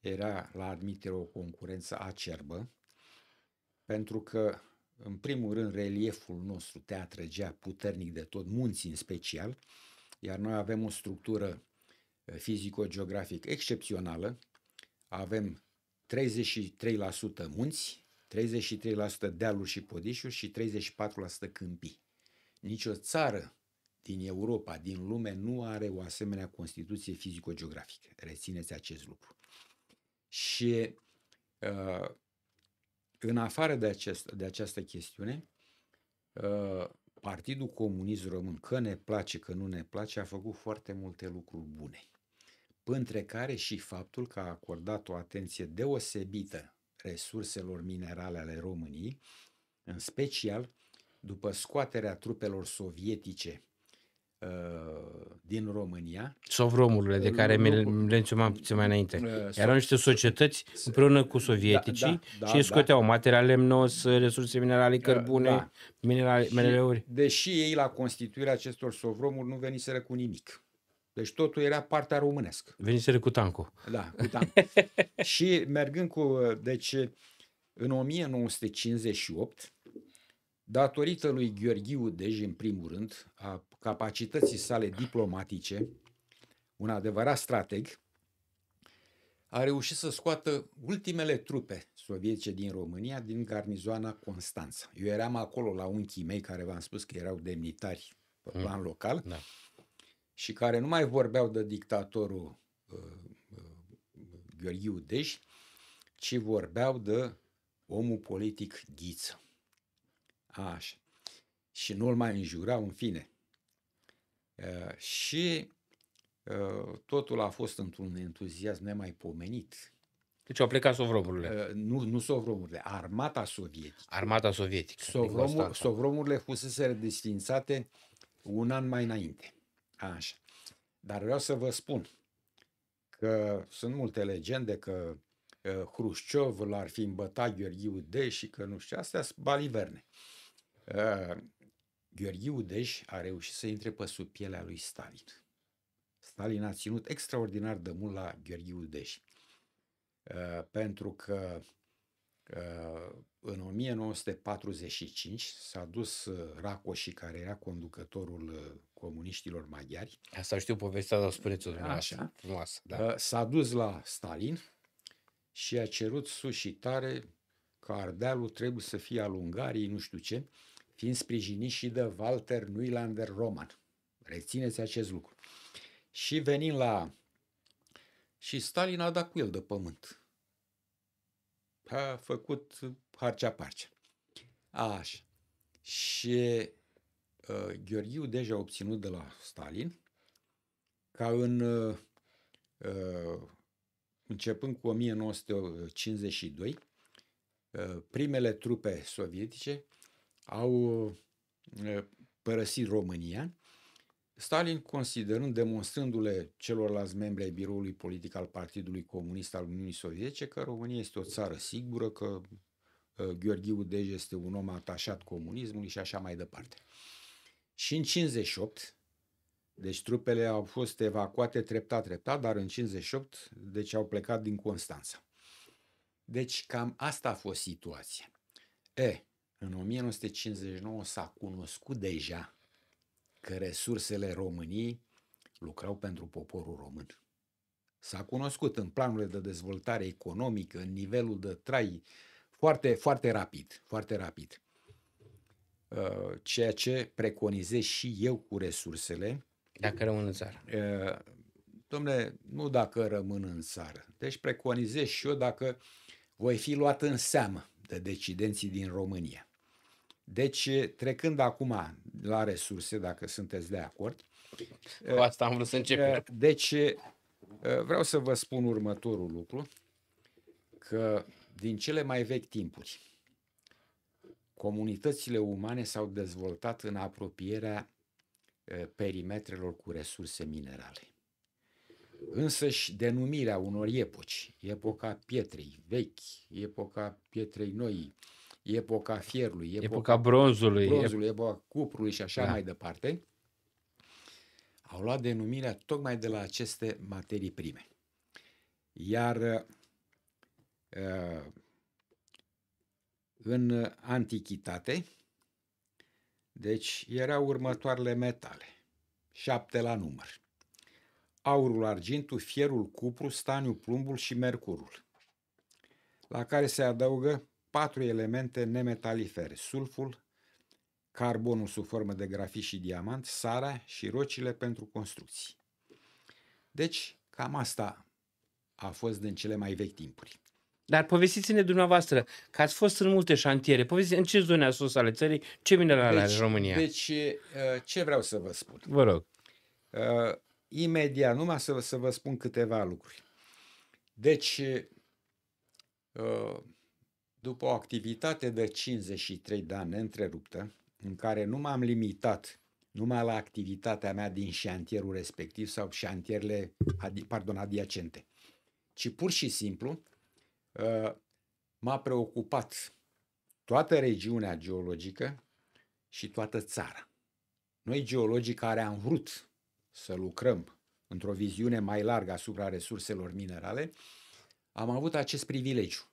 Speaker 2: era la admitere o concurență acerbă, pentru că, în primul rând, relieful nostru te atrăgea puternic de tot, munții în special, iar noi avem o structură uh, fizico-geografic excepțională, avem 33% munți, 33% dealuri și podișuri și 34% câmpii. Nicio țară din Europa, din lume, nu are o asemenea constituție fizico-geografică. Rețineți acest lucru. Și uh, în afară de, acest, de această chestiune, uh, Partidul Comunist Român, că ne place, că nu ne place, a făcut foarte multe lucruri bune. Printre care și faptul că a acordat o atenție deosebită resurselor minerale ale României, în special după scoaterea trupelor sovietice uh, din România. Sovromurile de care
Speaker 1: menționam puțin mai înainte. Uh, Erau niște societăți împreună cu sovieticii da, da, da și da, scoteau da. materiale lemnos, resurse minerale, uh, cărbune, da. minerale, minerale.
Speaker 2: Deși ei la constituirea acestor sovromuri nu veniseră cu nimic. Deci totul era partea românesc.
Speaker 1: Veniseră cu tancul.
Speaker 2: Da, cu tancul. și mergând cu... Deci în 1958 Datorită lui Gheorghiu Dej, în primul rând, a capacității sale diplomatice, un adevărat strateg, a reușit să scoată ultimele trupe sovietice din România din garnizoana Constanța. Eu eram acolo la unchii mei care v-am spus că erau demnitari pe mm. plan local da. și care nu mai vorbeau de dictatorul uh, uh, Gheorghiu Dej, ci vorbeau de omul politic Ghiță. Așa. Și nu-l mai înjurau, în fine. Eh, și eh, totul a fost într-un entuziasm nemaipomenit. Deci au plecat sovromurile. Eh, nu, nu sovromurile, armata sovietică. Armata sovietică. Sovromur, sovromurile fusese desfințate un an mai înainte. Așa. Dar vreau să vă spun că sunt multe legende că Hrușciov l-ar fi îmbătat Gheorghiu D și că nu știu, astea sunt baliverne. Uh, Ă, Gheorghe Udeș a reușit să intre pe sub pielea lui Stalin. Stalin a ținut extraordinar de mult la Gheorghe Udeș, ă, pentru că ă, în 1945 s-a dus Racoși, care era conducătorul comuniștilor maghiari. Asta știu povestea, dar spuneți-o dumneavoastră. Frumoasă, da. S-a dus la Stalin și a cerut sus și tare că Ardealul trebuie să fie al Ungariei, nu știu ce. Uh, fiind sprijinit și de Walter Nylander Roman. Rețineți acest lucru. Și venim la... Și Stalin a dat cu el de pământ. A făcut harcea-parcea. Așa. Și uh, Gheorghiu deja a obținut de la Stalin ca în uh, uh, începând cu 1952 uh, primele trupe sovietice au părăsit România, Stalin considerând, demonstrându-le celorlalți membri ai biroului politic al Partidului Comunist al Uniunii Sovietice că România este o țară sigură, că Gheorghe Dej este un om atașat comunismului și așa mai departe. Și în 58, deci trupele au fost evacuate treptat, treptat, dar în 58, deci au plecat din Constanța. Deci cam asta a fost situația. E, în 1959 s-a cunoscut deja că resursele României lucrau pentru poporul român. S-a cunoscut în planurile de dezvoltare economică, în nivelul de trai, foarte, foarte rapid, foarte rapid. Uh, ceea ce preconizez și eu cu resursele. Dacă rămân în țară. Uh, Domnule, nu dacă rămân în țară. Deci preconizez și eu dacă voi fi luat în seamă de decidenții din România. Deci, trecând acum la resurse, dacă sunteți de acord. Cu asta am vrut să încep. Eh, deci, eh, vreau să vă spun următorul lucru, că din cele mai vechi timpuri, comunitățile umane s-au dezvoltat în apropierea eh, perimetrelor cu resurse minerale. Însă și denumirea unor epoci, epoca pietrei vechi, epoca pietrei noi, epoca fierului, epoca, epoca bronzului, bronzului, epoca cuprului și așa da. mai departe, au luat denumirea tocmai de la aceste materii prime. Iar uh, uh în antichitate, deci erau următoarele metale, șapte la număr. Aurul, argintul, fierul, cupru, staniu, plumbul și mercurul, la care se adaugă patru elemente nemetalifere, sulful, carbonul sub formă de grafit și diamant, sarea și rocile pentru construcții. Deci, cam asta a fost din cele mai vechi timpuri. Dar povestiți-ne dumneavoastră,
Speaker 1: că ați fost în multe șantiere, povestiți în ce zone a sus ale țării, ce minerale deci, are România?
Speaker 2: Deci, ce vreau să vă spun? Vă rog. Imediat, numai să, să vă spun câteva lucruri. Deci, după o activitate de 53 de ani întreruptă, în care nu m-am limitat numai la activitatea mea din șantierul respectiv sau șantierele adi- pardon, adiacente, ci pur și simplu ă, m-a preocupat toată regiunea geologică și toată țara. Noi geologii care am vrut să lucrăm într-o viziune mai largă asupra resurselor minerale, am avut acest privilegiu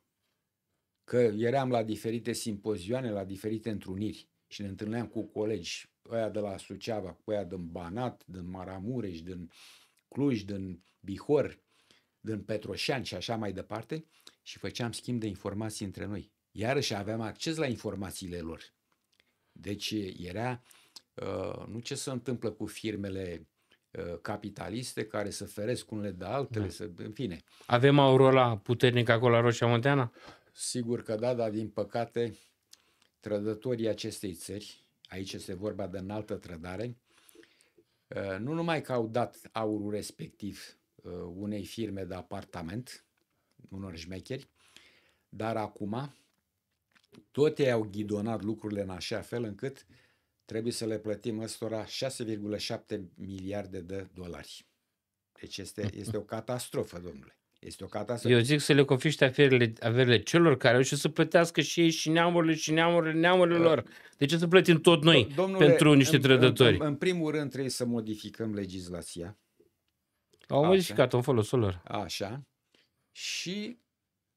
Speaker 2: că eram la diferite simpozioane, la diferite întruniri și ne întâlneam cu colegi, ăia de la Suceava, cu ăia din Banat, din Maramureș, din Cluj, din Bihor, din Petroșani și așa mai departe și făceam schimb de informații între noi. Iarăși aveam acces la informațiile lor. Deci era uh, nu ce se întâmplă cu firmele uh, capitaliste care să feresc unele de altele, da. să, în fine.
Speaker 1: Avem Aurora puternică acolo la Roșia Monteana?
Speaker 2: Sigur că da, dar din păcate trădătorii acestei țări, aici este vorba de înaltă trădare, uh, nu numai că au dat aurul respectiv uh, unei firme de apartament, unor șmecheri, dar acum tot ei au ghidonat lucrurile în așa fel încât trebuie să le plătim ăstora 6,7 miliarde de dolari. Deci este, este o catastrofă, domnule. Este o catastrofă. Eu zic
Speaker 1: să le confiște averile, averile celor care au și să plătească și ei și neamurile și neamurile neamurile da. lor. De ce să plătim tot noi Domnule, pentru niște în, trădători? În,
Speaker 2: în, în primul rând trebuie să modificăm legislația.
Speaker 1: Au modificat-o în
Speaker 2: folosul lor. Așa. Și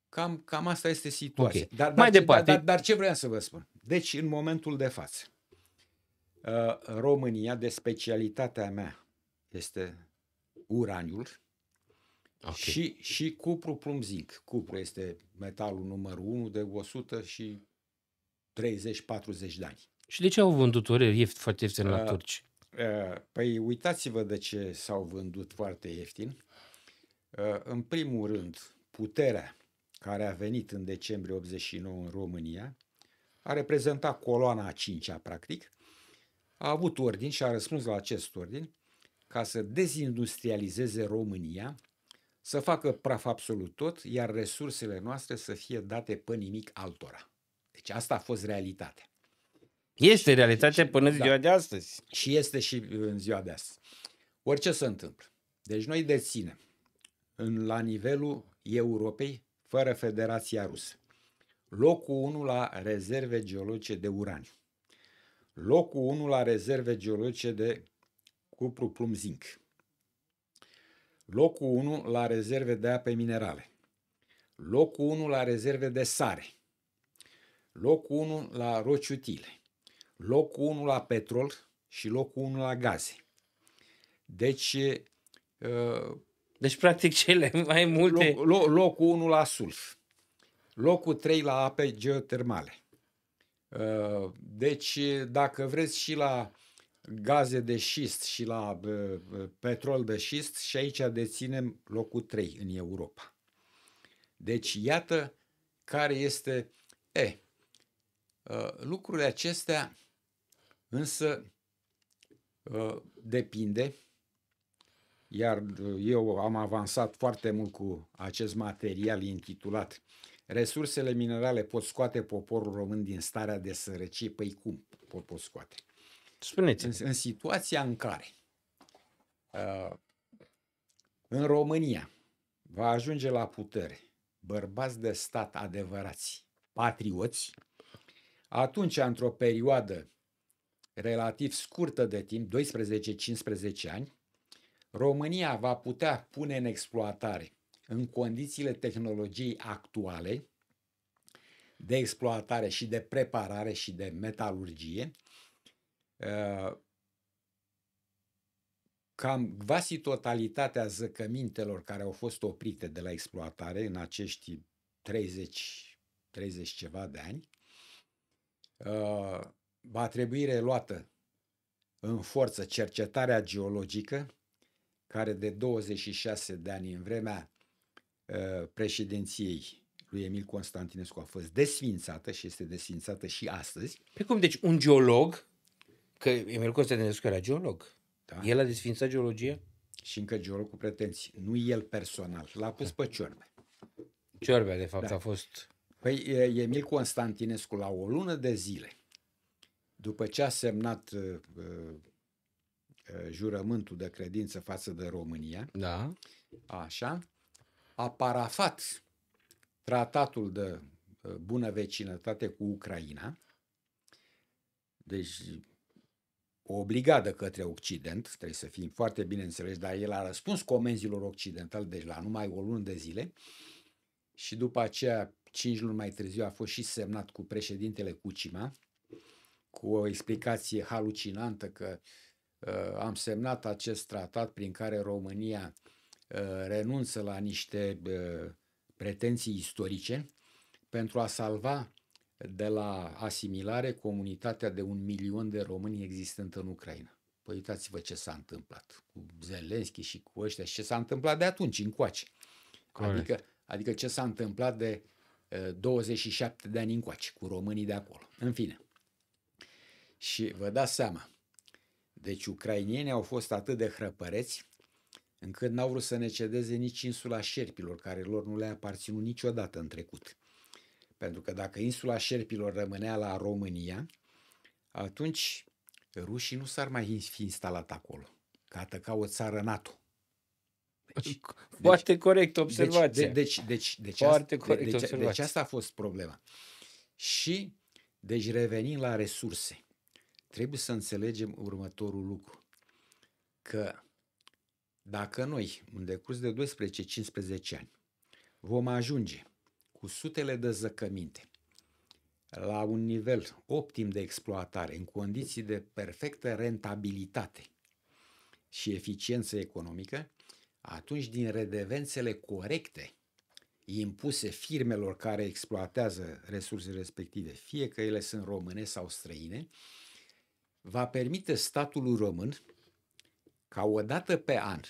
Speaker 2: cam, cam asta este situația. Okay. Dar, dar, Mai ce, departe. Dar, dar ce vreau să vă spun? Deci, în momentul de față, uh, România, de specialitatea mea, este uraniul Okay. Și, și cupru plumzic. Cupru este metalul numărul 1 de 100 și 30-40 de ani.
Speaker 1: Și de ce au vândut ori ieft foarte ieftin la uh,
Speaker 2: turci? Uh, păi uitați-vă de ce s-au vândut foarte ieftin. Uh, în primul rând, puterea care a venit în decembrie 89 în România, a reprezentat coloana a cincea, practic, a avut ordin și a răspuns la acest ordin ca să dezindustrializeze România, să facă praf absolut tot, iar resursele noastre să fie date pe nimic altora. Deci asta a fost realitatea. Este realitatea deci, până da. ziua de astăzi. Și este și uh, în ziua de astăzi. Orice se întâmplă. Deci noi deținem în, la nivelul Europei, fără Federația Rusă, locul 1 la rezerve geologice de uraniu, locul 1 la rezerve geologice de cupru plumb zinc, Locul 1 la rezerve de ape minerale. Locul 1 la rezerve de sare. Locul 1 la roci utile. Locul 1 la petrol și locul 1 la gaze. Deci uh, deci, practic, cele mai multe... Loc, loc, locul 1 la sulf. Locul 3 la ape geotermale. Ă, deci, dacă vreți și la gaze de șist și la petrol de șist și aici deținem locul 3 în Europa. Deci iată care este e ă, lucrurile acestea însă ă, depinde iar ă, eu am avansat foarte mult cu acest material intitulat Resursele minerale pot scoate poporul român din starea de sărăcie? Păi cum pot scoate? Spuneți. În, în situația în care uh, în România va ajunge la putere bărbați de stat adevărați, patrioți, atunci, într-o perioadă relativ scurtă de timp, 12-15 ani, România va putea pune în exploatare, în condițiile tehnologiei actuale, de exploatare și de preparare și de metalurgie, Ă, cam vasi totalitatea zăcămintelor care au fost oprite de la exploatare în acești 30, 30 ceva de ani, ă, va trebui reluată în forță cercetarea geologică, care de 26 de ani în vremea ă, președinției lui Emil Constantinescu a fost desfințată și este desfințată și astăzi. Pe cum, deci un geolog Că Emil Constantinescu era geolog. Da. El a desfințat geologia? Și încă geolog cu pretenții. Nu el personal. L-a pus da. pe Ciorbe. Ciorbea, de fapt, da. a fost... Păi Emil Constantinescu, la o lună de zile, după ce a semnat uh, uh, jurământul de credință față de România, da. așa, a parafat tratatul de uh, bună vecinătate cu Ucraina, deci obligată către Occident, trebuie să fim foarte bine înțeles, dar el a răspuns comenzilor occidentale deci la numai o lună de zile, și după aceea, cinci luni mai târziu, a fost și semnat cu președintele Cucima, cu o explicație halucinantă că uh, am semnat acest tratat prin care România uh, renunță la niște uh, pretenții istorice pentru a salva de la asimilare comunitatea de un milion de români existent în Ucraina. Păi uitați-vă ce s-a întâmplat cu Zelenski și cu ăștia și ce s-a întâmplat de atunci încoace. Adică, adică ce s-a întâmplat de uh, 27 de ani încoace cu românii de acolo. În fine. Și vă dați seama, deci ucrainienii au fost atât de hrăpăreți încât n-au vrut să ne cedeze nici insula șerpilor, care lor nu le-a aparținut niciodată în trecut. Pentru că dacă insula șerpilor rămânea la România, atunci rușii nu s-ar mai fi instalat acolo, că atăca o țară NATO. Deci, deci Foarte deci, corect observație. Deci, deci, deci, deci, Foarte asta, corect deci, observație. deci asta a fost problema. Și, deci revenind la resurse, trebuie să înțelegem următorul lucru. Că dacă noi, în decurs de 12-15 ani, vom ajunge cu sutele de zăcăminte, la un nivel optim de exploatare, în condiții de perfectă rentabilitate și eficiență economică, atunci din redevențele corecte impuse firmelor care exploatează resursele respective, fie că ele sunt române sau străine, va permite statului român ca o dată pe an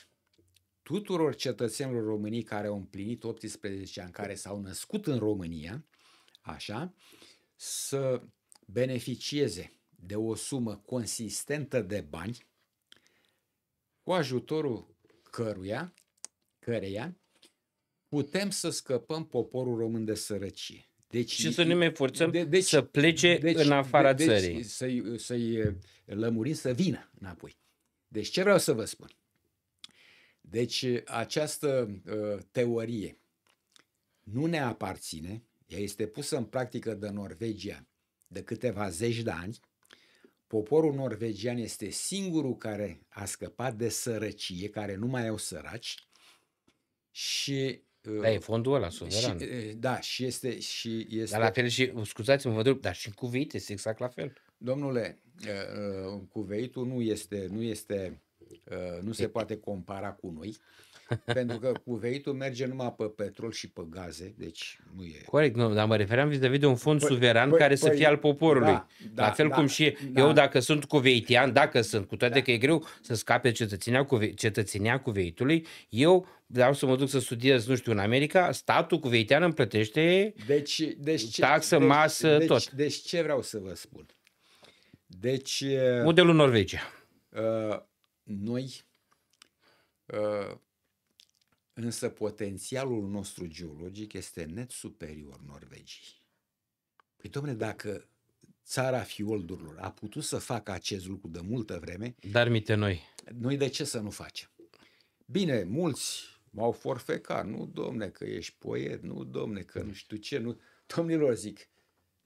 Speaker 2: tuturor cetățenilor României care au împlinit 18 ani, care s-au născut în România, așa, să beneficieze de o sumă consistentă de bani cu ajutorul căruia, căreia putem să scăpăm poporul român de sărăcie. Deci, și să nu mai
Speaker 1: forțăm de, deci, să plece deci, în afara de, deci, țării.
Speaker 2: Să-i, să-i lămurim să vină înapoi. Deci ce vreau să vă spun? Deci această uh, teorie nu ne aparține, ea este pusă în practică de Norvegia de câteva zeci de ani. Poporul norvegian este singurul care a scăpat de sărăcie, care nu mai au săraci și da, e fondul ăla suveran. Și, ă, da, și este, și este... Dar la fel
Speaker 1: și, scuzați-mă, vă duc, dar și în cuveit este exact la fel.
Speaker 2: Domnule, cuveitul nu este, nu este Uh, nu se poate compara cu noi, pentru că cuveitul merge numai pe petrol și pe gaze, deci nu
Speaker 1: e. Corect, nu, dar mă refeream vis-a-vis de un fond păi, suveran păi, care păi, să fie al poporului. Da, da, La fel da, cum și da, eu, dacă sunt cuveitian, dacă sunt, cu toate da. că e greu să scape cetățenia, cuve- cetățenia cuveitului, eu vreau să mă duc să studiez, nu știu, în America, statul cuveitian îmi plătește
Speaker 2: deci, deci, taxă, deci, masă, deci, tot. Deci ce vreau să vă spun? Deci... Modelul Norvegia. Uh, noi, ă, însă potențialul nostru geologic este net superior Norvegii. Păi, domne, dacă țara fioldurilor a putut să facă acest lucru de multă vreme...
Speaker 1: Dar mite noi.
Speaker 2: Noi de ce să nu facem? Bine, mulți m-au forfecat. Nu, domne, că ești poet, nu, domne, că nu știu ce, nu... Domnilor, zic,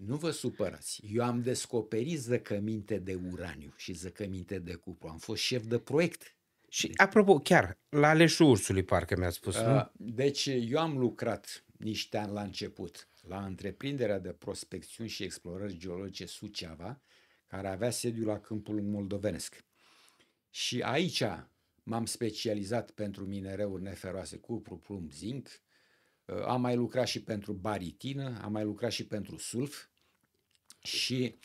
Speaker 2: nu vă supărați, eu am descoperit zăcăminte de uraniu și zăcăminte de cupru, am fost șef de proiect. Și deci- apropo, chiar, la Aleșul Ursului parcă mi-a spus, uh, nu? Deci eu am lucrat niște ani la început la întreprinderea de prospecțiuni și explorări geologice Suceava, care avea sediu la câmpul moldovenesc. Și aici m-am specializat pentru minereuri neferoase, cupru, plumb, zinc, am mai lucrat și pentru baritină, am mai lucrat și pentru sulf și,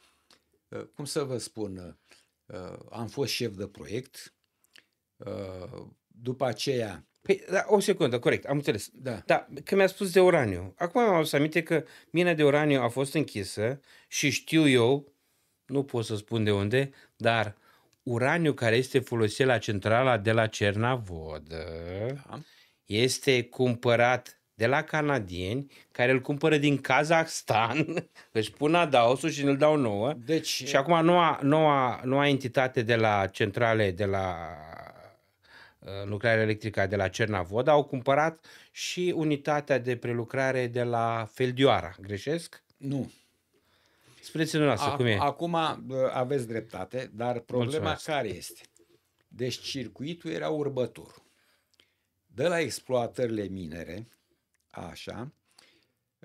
Speaker 2: uh, cum să vă spun, uh, uh, am fost șef de proiect. După aceea, Păi, da, o secundă,
Speaker 1: corect, am înțeles. Da. Da, că mi-a spus de uraniu. Acum am să aminte că mina de uraniu a fost închisă și știu eu, nu pot să spun de unde, dar uraniu care este folosit la centrala de la Cernavodă da. este cumpărat de la canadieni care îl cumpără din Kazakhstan, își pun adaosul și îl dau nouă. Deci... Și acum noua, noua, noua entitate de la centrale, de la lucrare uh, electrică de la Cernavoda, au cumpărat și unitatea de prelucrare de la Feldioara. Greșesc? Nu. Spuneți-ne noastră cum e.
Speaker 2: Acum aveți dreptate, dar problema Mulțumesc. care este? Deci circuitul era următor. De la exploatările minere, Așa.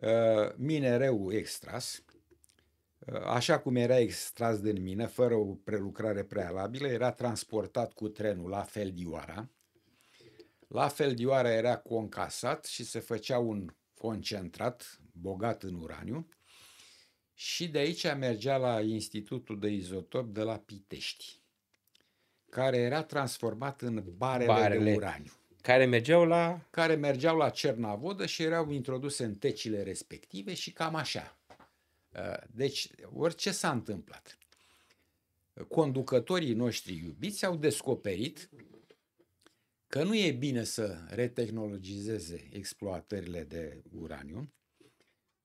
Speaker 2: Ă, Minereu extras, ă, așa cum era extras din mine, fără o prelucrare prealabilă, era transportat cu trenul la Feldioara. La Feldioara era concasat și se făcea un concentrat bogat în uraniu și de aici mergea la Institutul de Izotop de la Pitești, care era transformat în barele, barele. de uraniu. Care mergeau la... Care mergeau la Cernavodă și erau introduse în tecile respective și cam așa. Uh, deci, orice s-a întâmplat. Conducătorii noștri iubiți au descoperit că nu e bine să retehnologizeze exploatările de uraniu,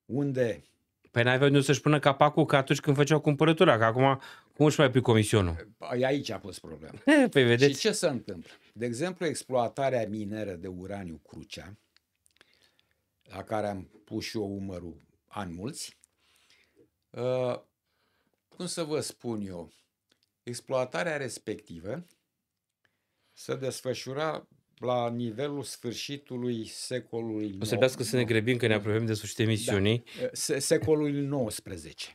Speaker 2: unde
Speaker 1: Păi n ai venit să-și pună capacul ca atunci când făceau cumpărătura, că acum cum își mai pui comisionul?
Speaker 2: Păi, aici a fost problema. Păi vedeți. Și ce se întâmplă? De exemplu, exploatarea mineră de uraniu Crucea, la care am pus și eu umărul ani mulți, uh, cum să vă spun eu, exploatarea respectivă se desfășura la nivelul sfârșitului secolului... O să trebuiască
Speaker 1: să ne grebim, că ne apropiem de sfârșitul da. emisiunii.
Speaker 2: Da, secolului XIX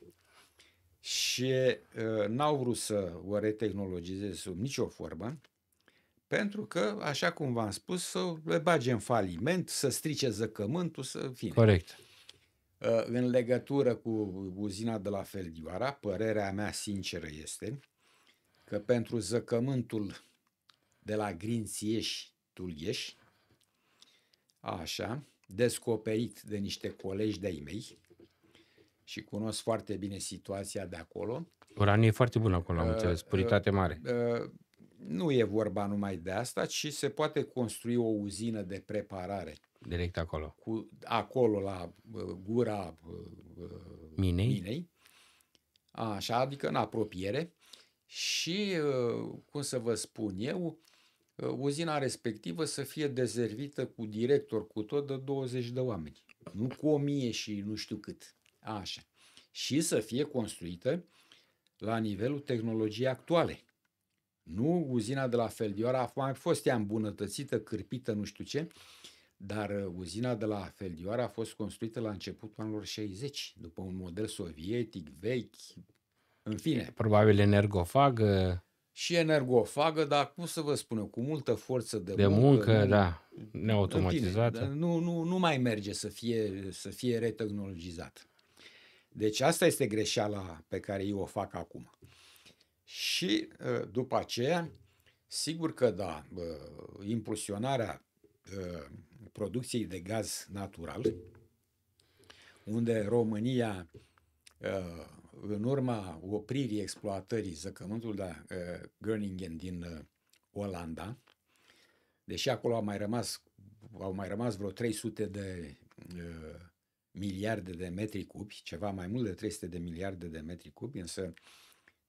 Speaker 2: și uh, n-au vrut să o retehnologizeze sub nicio formă, pentru că, așa cum v-am spus, să le bage în faliment, să strice zăcământul, să fie. Corect. Ă, în legătură cu uzina de la Feldioara, părerea mea sinceră este că pentru zăcământul de la Grințieș, Tulgheș, așa, descoperit de niște colegi de-ai mei, și cunosc foarte bine situația de acolo.
Speaker 1: Uraniu e foarte bun acolo, am uh, înțeles, uh, puritate mare.
Speaker 2: Uh, nu e vorba numai de asta, ci se poate construi o uzină de preparare.
Speaker 1: Direct acolo.
Speaker 2: Cu, acolo, la gura minei. minei. Așa, adică în apropiere. Și, cum să vă spun eu, uzina respectivă să fie dezervită cu director, cu tot de 20 de oameni. Nu cu o mie și nu știu cât. Așa. Și să fie construită la nivelul tehnologiei actuale. Nu uzina de la Feldioara a mai fost ea îmbunătățită, cârpită, nu știu ce, dar uh, uzina de la Feldioara a fost construită la începutul anilor 60, după un model sovietic, vechi, în fine.
Speaker 1: Probabil energofagă.
Speaker 2: Și energofagă, dar cum să vă spun eu, cu multă forță de, de muncă, muncă da, neautomatizată. Fine, da, nu, nu, nu mai merge să fie, să fie retehnologizată. Deci asta este greșeala pe care eu o fac acum. Și ă, după aceea, sigur că da, impulsionarea ă, producției de gaz natural, unde România ă, în urma opririi exploatării zăcământul de da, Groningen din Olanda, deși acolo au mai rămas, au mai rămas vreo 300 de miliarde de metri cubi, ceva mai mult de 300 de miliarde de metri cubi, însă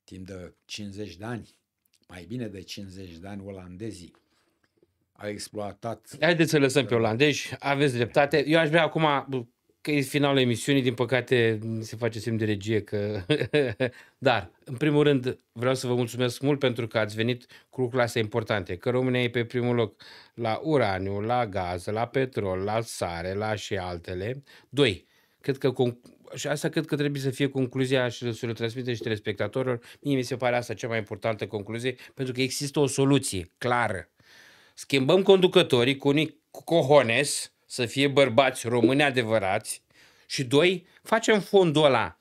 Speaker 2: timp de 50 de ani, mai bine de 50 de ani, olandezii au exploatat... Haideți să lăsăm pe
Speaker 1: olandezi, aveți dreptate. Eu aș vrea acum că e finalul emisiunii, din păcate se face semn de regie că... Dar, în primul rând, vreau să vă mulțumesc mult pentru că ați venit cu lucrurile astea importante, că România e pe primul loc la uraniu, la gaz, la petrol, la sare, la și altele. Doi, cred că și asta cred că trebuie să fie concluzia și să le transmite și telespectatorilor. Mie mi se pare asta cea mai importantă concluzie, pentru că există o soluție clară. Schimbăm conducătorii cu unii cohones, să fie bărbați români adevărați și doi, facem fondul ăla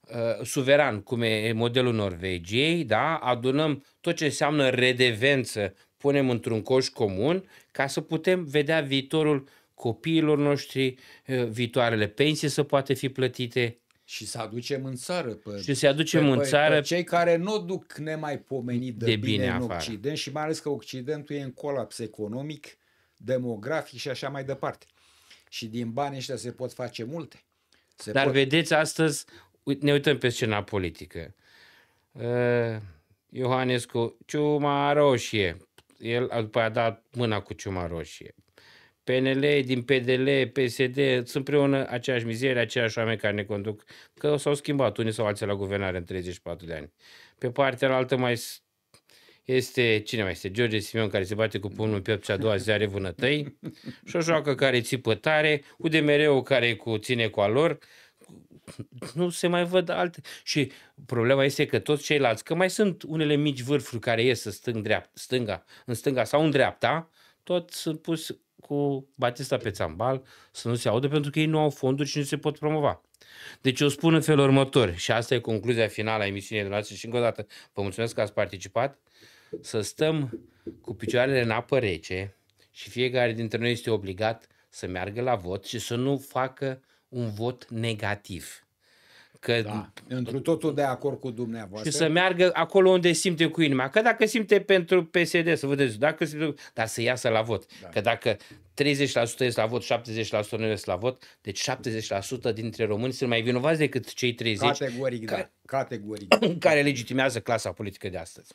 Speaker 1: uh, suveran, cum e modelul Norvegiei, da? adunăm tot ce înseamnă redevență, punem într-un coș comun ca să putem vedea viitorul copiilor noștri, uh, viitoarele pensii să poate fi plătite,
Speaker 2: și să aducem în țară pe, și să aducem pe, în țară pe cei care nu duc nemaipomenit de, de bine, bine în afară. Occident și mai ales că Occidentul e în colaps economic demografic și așa mai departe. Și din banii ăștia se pot face multe. Se Dar pot...
Speaker 1: vedeți, astăzi ne uităm pe scena politică. Uh, Ioanescu, ciuma roșie. El după a dat mâna cu ciuma roșie. PNL, din PDL, PSD, sunt împreună aceeași mizerie, aceiași oameni care ne conduc, că s-au schimbat unii sau alții la guvernare în 34 de ani. Pe partea altă mai este, cine mai este, George Simion care se bate cu pumnul pe cea a doua zi are vânătăi, și o joacă care țipă tare, udmr care cu ține cu alor, nu se mai văd alte. Și problema este că toți ceilalți, că mai sunt unele mici vârfuri care ies în stâng, dreapta, stânga, în stânga sau în dreapta, tot sunt pus cu Batista pe țambal să nu se audă pentru că ei nu au fonduri și nu se pot promova. Deci eu spun în felul următor și asta e concluzia finală a emisiunii noastre și încă o dată vă mulțumesc că ați participat să stăm cu picioarele în apă rece și fiecare dintre noi este obligat să meargă la vot și să nu facă un vot negativ. Că
Speaker 2: da, într totul de acord cu dumneavoastră. Și să
Speaker 1: meargă acolo unde simte cu inima. Că dacă simte pentru PSD, să vedeți, dacă simte, dar să iasă la vot. Da. Că dacă 30% este la vot, 70% nu este la vot, deci 70% dintre români sunt mai vinovați decât cei 30%.
Speaker 2: Categoric, care, da. Categoric. Care legitimează clasa politică de astăzi.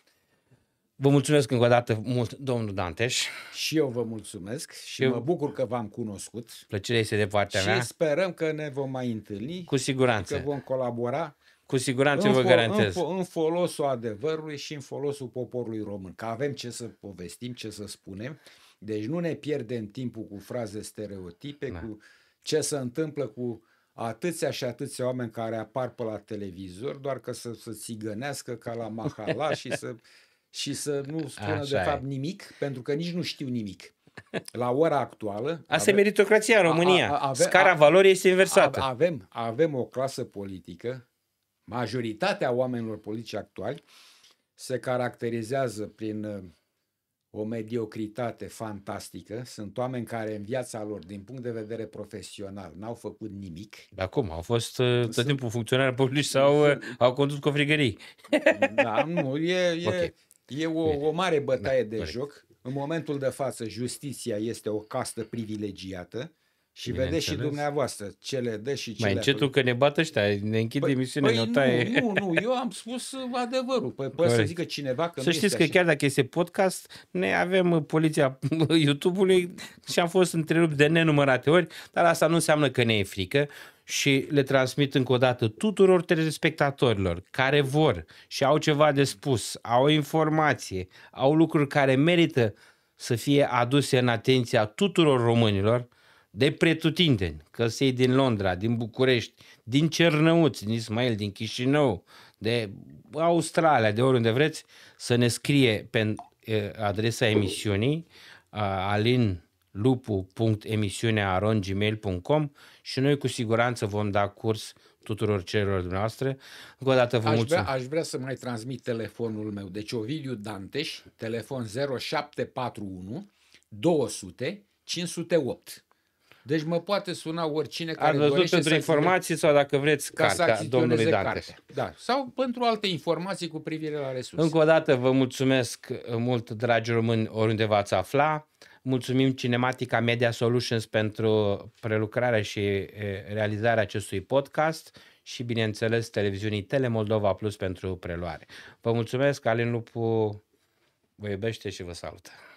Speaker 1: Vă mulțumesc încă o dată mult, domnul Danteș.
Speaker 2: Și eu vă mulțumesc și eu... mă bucur că v-am cunoscut. Plăcerea este de partea și mea. Și sperăm că ne vom mai întâlni. Cu siguranță. Că vom colabora. Cu siguranță vă garantez. În, în folosul adevărului și în folosul poporului român. Că avem ce să povestim, ce să spunem. Deci nu ne pierdem timpul cu fraze stereotipe, da. cu ce se întâmplă cu atâția și atâția oameni care apar pe la televizor doar că să, să țigănească ca la mahala și să și să nu spună Așa de fapt ai. nimic, pentru că nici nu știu nimic. La ora actuală... Asta avem, e meritocrația în România. A, a, ave, Scara a, valorii este inversată. A, avem, avem o clasă politică, majoritatea oamenilor politici actuali se caracterizează prin uh, o mediocritate fantastică. Sunt oameni care în viața lor, din punct de vedere profesional, n-au făcut nimic.
Speaker 1: Dar cum? Au fost uh, tot timpul funcționari publici sau uh, au condus frigării?
Speaker 2: Da, nu, e, e, okay. E o, o mare da, bătaie da, de corect. joc. În momentul de față, justiția este o castă privilegiată și Bine vedeți înțeles. și dumneavoastră ce le dă și ce Mai încetul
Speaker 1: că ne bată ăștia, ne închid păi, emisiunea, păi ne taie. Nu,
Speaker 2: nu, eu am spus adevărul. Păi, păi să zică cineva că Să nu știți că așa. chiar dacă
Speaker 1: este podcast, ne avem uh, poliția YouTube-ului și am fost întrerupt de nenumărate ori, dar asta nu înseamnă că ne e frică și le transmit încă o dată tuturor telespectatorilor care vor și au ceva de spus, au informație, au lucruri care merită să fie aduse în atenția tuturor românilor de pretutindeni, că ei din Londra, din București, din Cernăuți, din Ismail, din Chișinău, de Australia, de oriunde vreți, să ne scrie pe eh, adresa emisiunii alin lupu.emisiunea.gmail.com și noi cu siguranță vom da curs tuturor celor dumneavoastră. Încă o dată vă aș mulțumesc.
Speaker 2: Vrea, aș vrea să mai transmit telefonul meu. Deci Ovidiu Danteș, telefon 0741 200 508. Deci mă poate suna oricine care Ați văzut pentru să informații
Speaker 1: sau dacă vreți ca cartea domnului Dante. Da.
Speaker 2: Sau pentru alte informații cu privire la resurse. Încă
Speaker 1: o dată vă mulțumesc mult, dragi români, oriunde v-ați afla. Mulțumim Cinematica Media Solutions pentru prelucrarea și realizarea acestui podcast și, bineînțeles, televiziunii Telemoldova Plus pentru preluare. Vă mulțumesc, Alin Lupu vă iubește și vă salută.